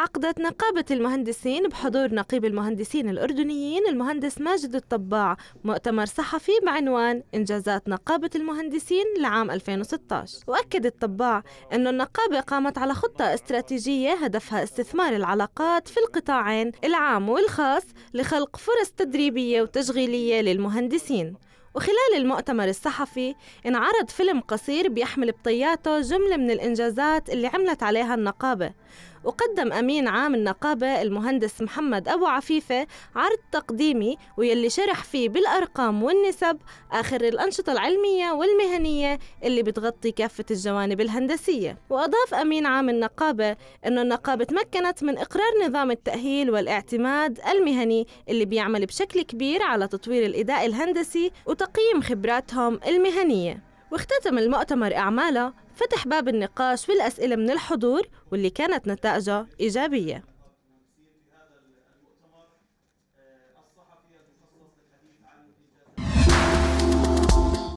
عقدت نقابة المهندسين بحضور نقيب المهندسين الأردنيين المهندس ماجد الطباع مؤتمر صحفي بعنوان إنجازات نقابة المهندسين لعام 2016 وأكد الطباع أن النقابة قامت على خطة استراتيجية هدفها استثمار العلاقات في القطاعين العام والخاص لخلق فرص تدريبية وتشغيلية للمهندسين وخلال المؤتمر الصحفي انعرض فيلم قصير بيحمل بطياته جملة من الإنجازات اللي عملت عليها النقابة وقدم أمين عام النقابة المهندس محمد أبو عفيفة عرض تقديمي ويلي شرح فيه بالأرقام والنسب آخر الأنشطة العلمية والمهنية اللي بتغطي كافة الجوانب الهندسية وأضاف أمين عام النقابة أنه النقابة تمكنت من إقرار نظام التأهيل والاعتماد المهني اللي بيعمل بشكل كبير على تطوير الإداء الهندسي وتقييم خبراتهم المهنية واختتم المؤتمر أعماله فتح باب النقاش والأسئلة من الحضور واللي كانت نتائجه إيجابية